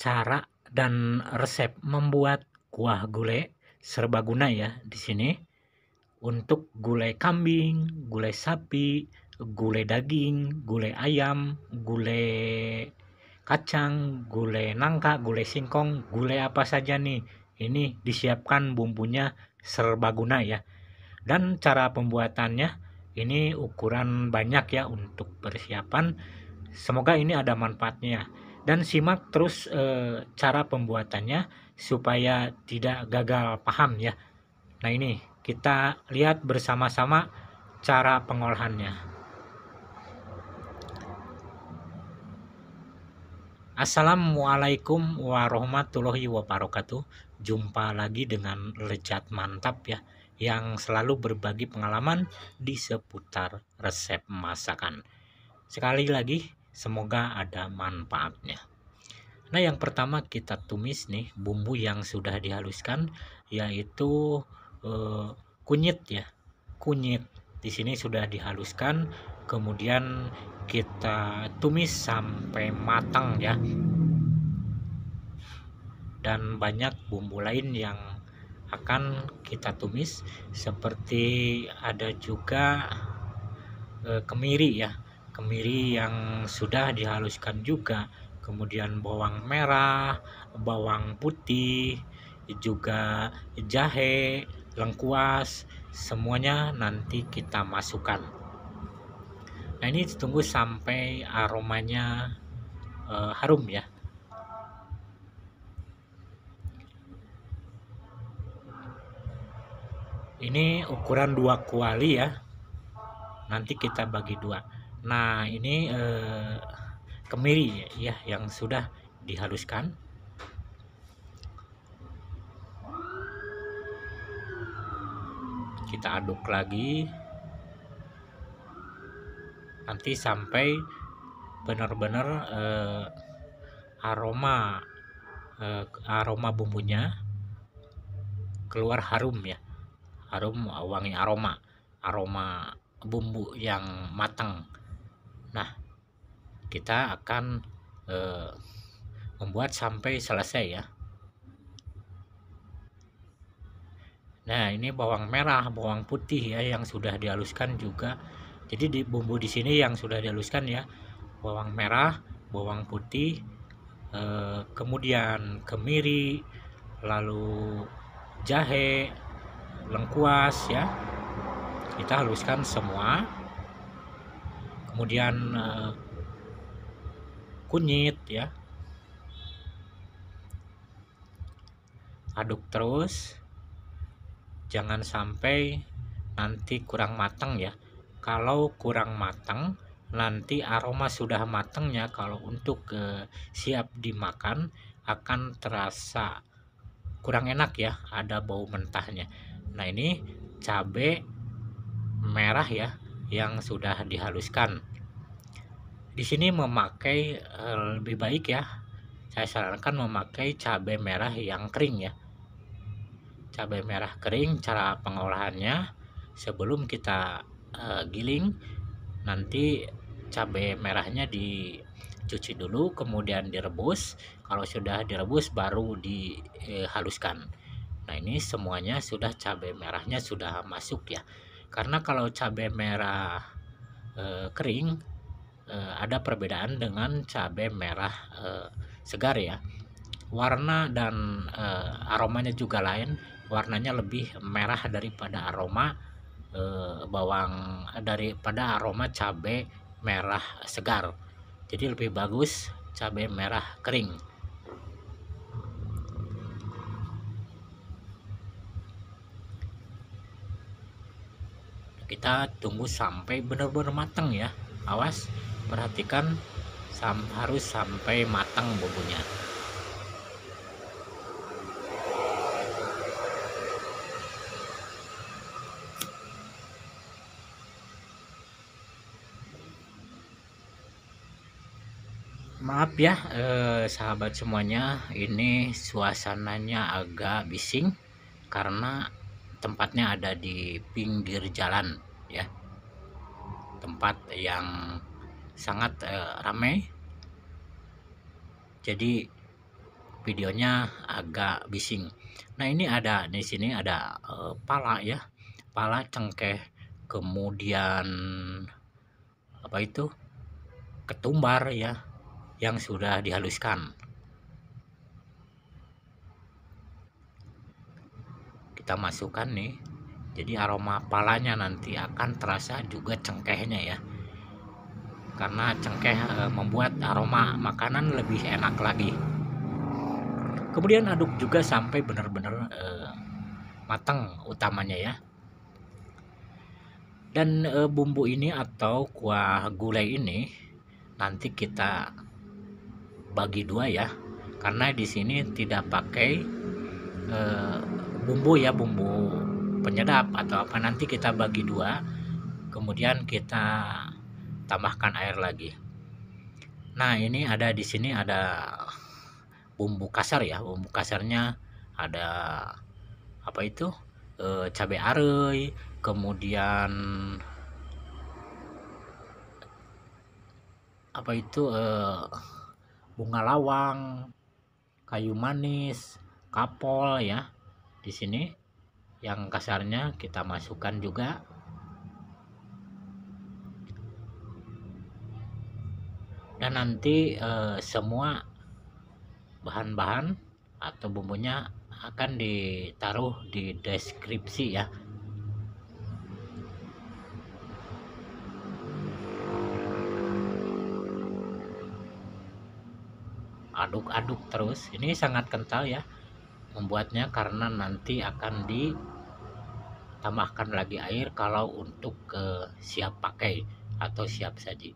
cara dan resep membuat kuah gulai serbaguna ya di sini untuk gulai kambing, gulai sapi, gulai daging, gulai ayam, gulai kacang, gulai nangka, gulai singkong, gulai apa saja nih. Ini disiapkan bumbunya serbaguna ya. Dan cara pembuatannya ini ukuran banyak ya untuk persiapan. Semoga ini ada manfaatnya. Ya dan simak terus e, cara pembuatannya supaya tidak gagal paham ya. Nah ini kita lihat bersama-sama cara pengolahannya. Assalamualaikum warahmatullahi wabarakatuh. Jumpa lagi dengan Lecat Mantap ya yang selalu berbagi pengalaman di seputar resep masakan. Sekali lagi Semoga ada manfaatnya. Nah, yang pertama kita tumis nih bumbu yang sudah dihaluskan yaitu eh, kunyit ya. Kunyit di sini sudah dihaluskan, kemudian kita tumis sampai matang ya. Dan banyak bumbu lain yang akan kita tumis seperti ada juga eh, kemiri ya kemiri yang sudah dihaluskan juga, kemudian bawang merah, bawang putih, juga jahe, lengkuas, semuanya nanti kita masukkan. Nah, ini tunggu sampai aromanya uh, harum ya. Ini ukuran dua kuali ya. Nanti kita bagi dua. Nah, ini eh, kemiri ya yang sudah dihaluskan. Kita aduk lagi. Nanti sampai benar-benar eh, aroma eh, aroma bumbunya keluar harum ya. Harum wangi aroma, aroma bumbu yang matang Nah, kita akan eh, membuat sampai selesai ya. Nah, ini bawang merah, bawang putih ya yang sudah dihaluskan juga. Jadi di bumbu di sini yang sudah dihaluskan ya, bawang merah, bawang putih, eh, kemudian kemiri, lalu jahe, lengkuas ya. Kita haluskan semua kemudian uh, kunyit ya aduk terus jangan sampai nanti kurang matang ya kalau kurang matang nanti aroma sudah matangnya kalau untuk uh, siap dimakan akan terasa kurang enak ya ada bau mentahnya nah ini cabai merah ya yang sudah dihaluskan. Di sini memakai eh, lebih baik ya. Saya sarankan memakai cabai merah yang kering ya. Cabai merah kering cara pengolahannya sebelum kita eh, giling nanti cabai merahnya dicuci dulu kemudian direbus. Kalau sudah direbus baru dihaluskan. Eh, nah, ini semuanya sudah cabai merahnya sudah masuk ya karena kalau cabai merah e, kering e, ada perbedaan dengan cabai merah e, segar ya warna dan e, aromanya juga lain warnanya lebih merah daripada aroma e, bawang daripada aroma cabai merah segar jadi lebih bagus cabai merah kering kita tunggu sampai benar-benar matang ya awas perhatikan sam harus sampai matang bumbunya maaf ya eh, sahabat semuanya ini suasananya agak bising karena tempatnya ada di pinggir jalan ya tempat yang sangat eh, ramai jadi videonya agak bising nah ini ada di sini ada eh, pala ya pala cengkeh kemudian apa itu ketumbar ya yang sudah dihaluskan kita masukkan nih jadi aroma palanya nanti akan terasa juga cengkehnya ya karena cengkeh eh, membuat aroma makanan lebih enak lagi kemudian aduk juga sampai benar-benar eh, matang utamanya ya dan eh, bumbu ini atau kuah gulai ini nanti kita bagi dua ya karena di sini tidak pakai eh, bumbu ya bumbu penyedap atau apa nanti kita bagi dua kemudian kita tambahkan air lagi nah ini ada di sini ada bumbu kasar ya bumbu kasarnya ada apa itu e, cabai arei kemudian apa itu e, bunga lawang kayu manis kapol ya di sini yang kasarnya kita masukkan juga dan nanti eh, semua bahan-bahan atau bumbunya akan ditaruh di deskripsi ya aduk-aduk terus ini sangat kental ya membuatnya karena nanti akan ditambahkan lagi air kalau untuk ke siap pakai atau siap saji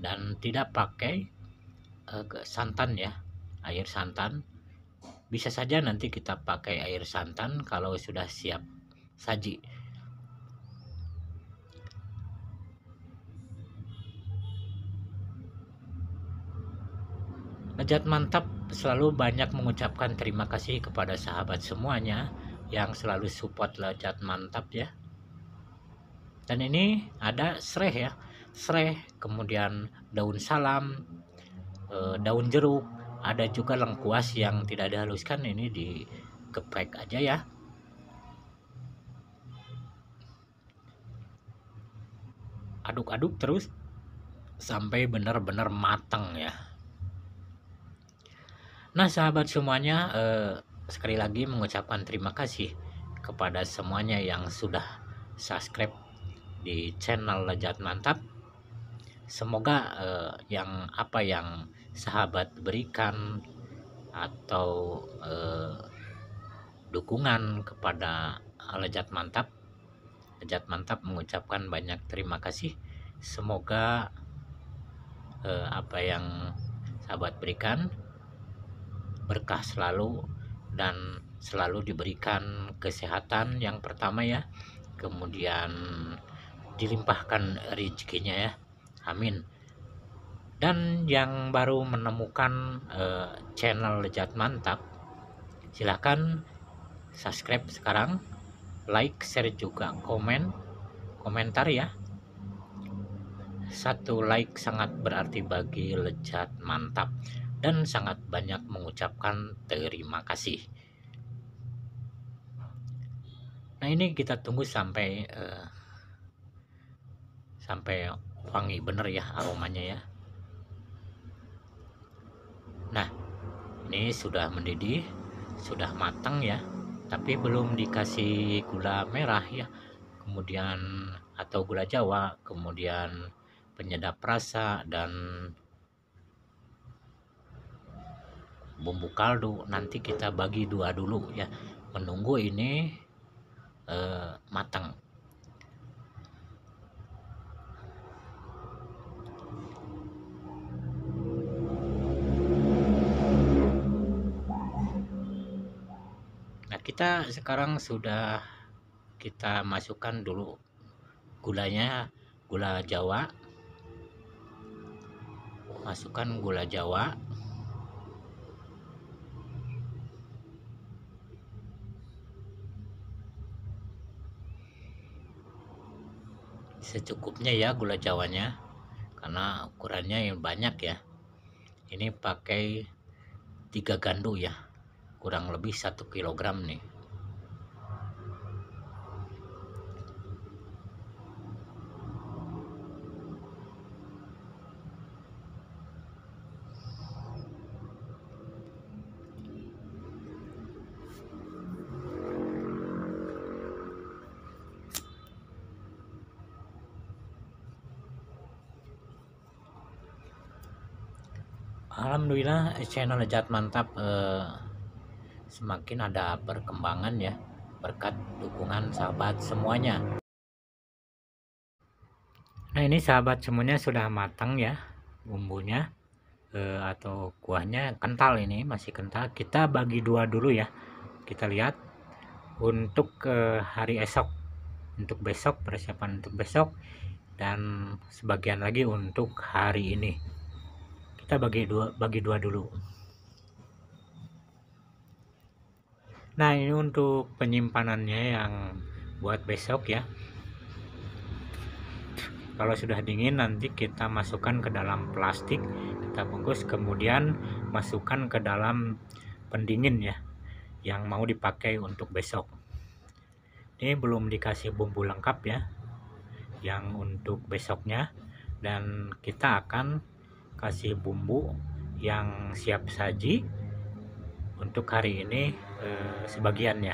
dan tidak pakai eh, ke santan ya air santan bisa saja nanti kita pakai air santan kalau sudah siap saji Ajat mantap selalu banyak mengucapkan terima kasih kepada sahabat semuanya yang selalu support lecat mantap ya dan ini ada sereh ya sereh kemudian daun salam eh, daun jeruk ada juga lengkuas yang tidak dihaluskan ini di geprek aja ya aduk-aduk terus sampai benar-benar matang ya Nah, sahabat semuanya, eh, sekali lagi mengucapkan terima kasih kepada semuanya yang sudah subscribe di channel Lejat Mantap. Semoga eh, yang apa yang sahabat berikan atau eh, dukungan kepada Lejat Mantap. Lejat Mantap mengucapkan banyak terima kasih. Semoga eh, apa yang sahabat berikan berkah selalu dan selalu diberikan kesehatan yang pertama ya kemudian dilimpahkan rezekinya ya amin dan yang baru menemukan uh, channel Lejat Mantap silahkan subscribe sekarang like share juga komen komentar ya satu like sangat berarti bagi Lejat Mantap dan sangat banyak mengucapkan terima kasih. Nah ini kita tunggu sampai uh, sampai wangi bener ya aromanya ya. Nah ini sudah mendidih, sudah matang ya, tapi belum dikasih gula merah ya, kemudian atau gula jawa, kemudian penyedap rasa dan bumbu kaldu nanti kita bagi dua dulu ya menunggu ini eh, matang nah kita sekarang sudah kita masukkan dulu gulanya gula jawa masukkan gula jawa secukupnya ya gula jawanya karena ukurannya yang banyak ya ini pakai tiga gandu ya kurang lebih satu kilogram nih channel Jat Mantap eh, semakin ada perkembangan ya berkat dukungan sahabat semuanya. Nah ini sahabat semuanya sudah matang ya bumbunya eh, atau kuahnya kental ini masih kental. Kita bagi dua dulu ya. Kita lihat untuk eh, hari esok, untuk besok persiapan untuk besok dan sebagian lagi untuk hari ini kita bagi dua bagi dua dulu nah ini untuk penyimpanannya yang buat besok ya kalau sudah dingin nanti kita masukkan ke dalam plastik kita bungkus kemudian masukkan ke dalam pendingin ya yang mau dipakai untuk besok ini belum dikasih bumbu lengkap ya yang untuk besoknya dan kita akan kasih bumbu yang siap saji untuk hari ini eh, sebagiannya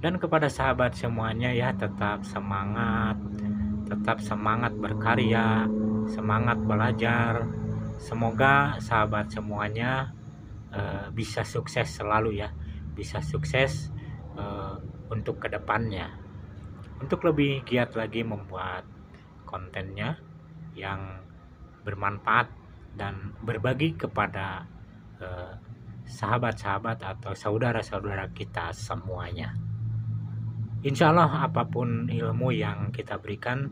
dan kepada sahabat semuanya ya tetap semangat tetap semangat berkarya semangat belajar semoga sahabat semuanya eh, bisa sukses selalu ya bisa sukses eh, untuk kedepannya untuk lebih giat lagi membuat kontennya yang bermanfaat dan berbagi kepada sahabat eh, sahabat-sahabat atau saudara-saudara kita semuanya. Insya Allah apapun ilmu yang kita berikan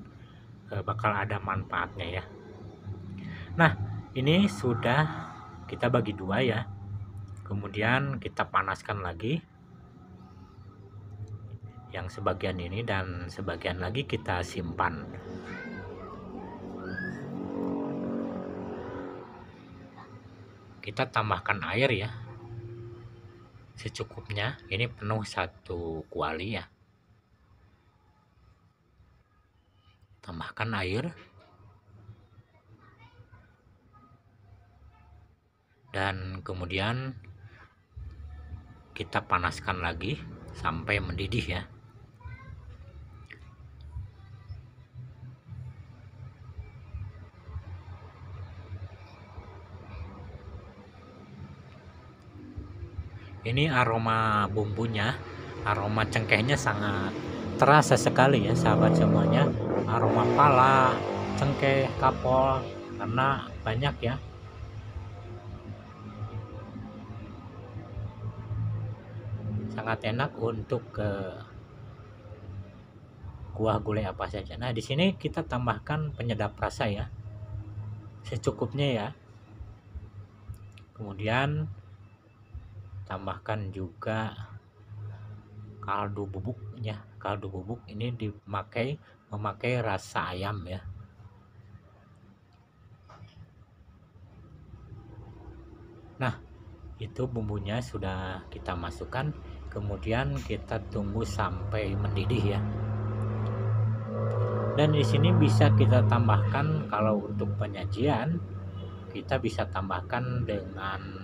eh, bakal ada manfaatnya ya. Nah ini sudah kita bagi dua ya. Kemudian kita panaskan lagi yang sebagian ini dan sebagian lagi kita simpan kita tambahkan air ya secukupnya ini penuh satu kuali ya tambahkan air dan kemudian kita panaskan lagi sampai mendidih ya ini aroma bumbunya aroma cengkehnya sangat terasa sekali ya sahabat semuanya aroma pala cengkeh kapol karena banyak ya sangat enak untuk ke eh, kuah gulai apa saja nah di sini kita tambahkan penyedap rasa ya secukupnya ya kemudian tambahkan juga kaldu bubuk ya kaldu bubuk ini dipakai memakai rasa ayam ya nah itu bumbunya sudah kita masukkan kemudian kita tunggu sampai mendidih ya dan di sini bisa kita tambahkan kalau untuk penyajian kita bisa tambahkan dengan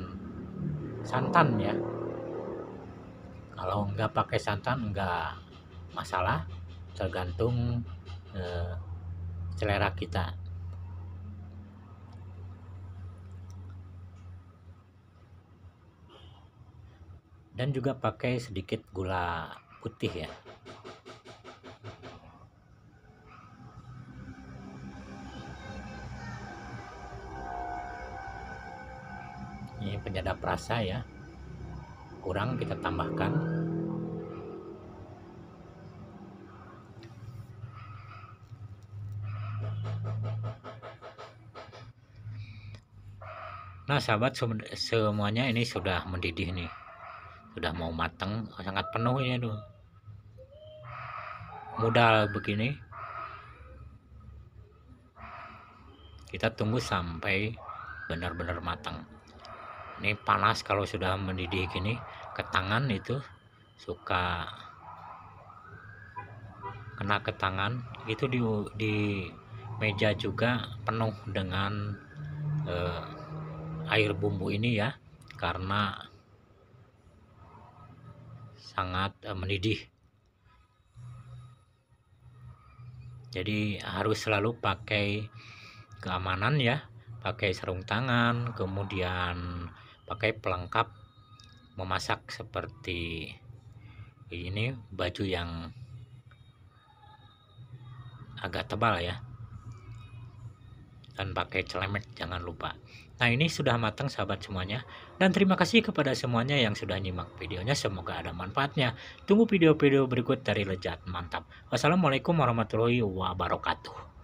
santan ya kalau nggak pakai santan nggak masalah tergantung eh, selera kita dan juga pakai sedikit gula putih ya ini penyedap rasa ya kurang kita tambahkan nah sahabat semuanya ini sudah mendidih nih sudah mau matang sangat penuh ini tuh modal begini kita tunggu sampai benar-benar matang ini panas kalau sudah mendidih gini ke tangan itu suka kena ke tangan itu di, di meja juga penuh dengan eh, air bumbu ini ya karena sangat eh, mendidih jadi harus selalu pakai keamanan ya pakai sarung tangan kemudian pakai pelengkap memasak seperti ini baju yang agak tebal ya dan pakai celemek jangan lupa nah ini sudah matang sahabat semuanya dan terima kasih kepada semuanya yang sudah nyimak videonya semoga ada manfaatnya tunggu video-video berikut dari lejat mantap wassalamualaikum warahmatullahi wabarakatuh